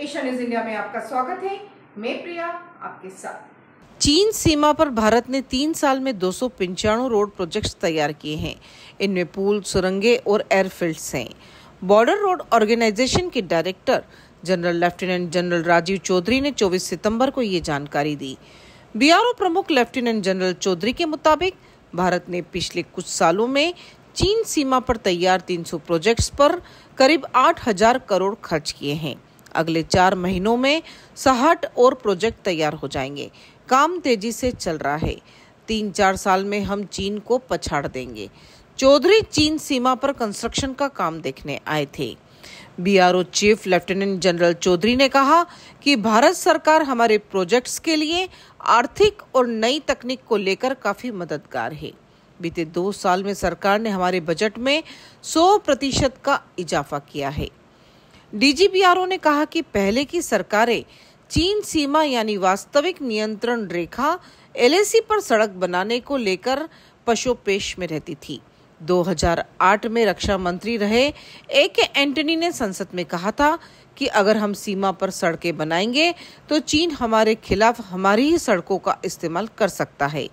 Asia news India में आपका स्वागत है मैं प्रिया आपके साथ चीन सीमा पर भारत ने तीन साल में दो सौ रोड प्रोजेक्ट्स तैयार किए हैं इनमें पुल सुरंगे और एयरफील्ड हैं बॉर्डर रोड ऑर्गेनाइजेशन के director general lieutenant general Rajiv Chaudhary ने 24 सितंबर को ये जानकारी दी बीआरओ प्रमुख लेफ्टिनेंट जनरल चौधरी के मुताबिक भारत ने पिछले कुछ सालों में चीन सीमा पर तैयार 300 प्रोजेक्ट्स पर करीब 8000 करोड़ खर्च किए हैं अगले चार महीनों में सहट और प्रोजेक्ट तैयार हो जाएंगे काम तेजी से चल रहा है तीन चार साल में हम चीन को पछाड़ देंगे चौधरी चीन सीमा पर कंस्ट्रक्शन का काम देखने आए थे BRO chief lieutenant general Chaudhary ने कहा कि भारत सरकार हमारे प्रोजेक्ट्स के लिए आर्थिक और नई तकनीक को लेकर काफ़ी मददगार है बीते दो साल में सरकार ने हमारे बजट में 100 प्रतिशत का इजाफा किया है डीजीपीआरओ ने कहा कि पहले की सरकारें चीन सीमा यानी वास्तविक नियंत्रण रेखा एलएसी पर सड़क बनाने को लेकर पशोपेश में रहती थी 2008 में रक्षा मंत्री रहे ए के एंटनी ने संसद में कहा था कि अगर हम सीमा पर सड़कें बनाएंगे तो चीन हमारे खिलाफ हमारी ही सड़कों का इस्तेमाल कर सकता है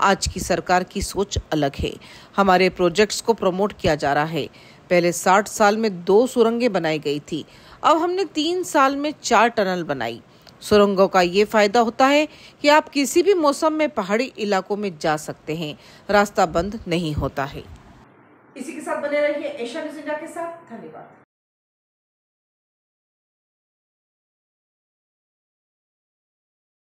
आज की सरकार की सोच अलग है हमारे प्रोजेक्ट्स को प्रमोट किया जा रहा है पहले 60 साल में दो सुरंगें बनाई गई थी अब हमने तीन साल में चार टनल बनाई सुरंगों का ये फायदा होता है कि आप किसी भी मौसम में पहाड़ी इलाकों में जा सकते हैं रास्ता बंद नहीं होता है इसी के साथ बने रहिए एशिया न्यूज इंडिया के साथ धन्यवाद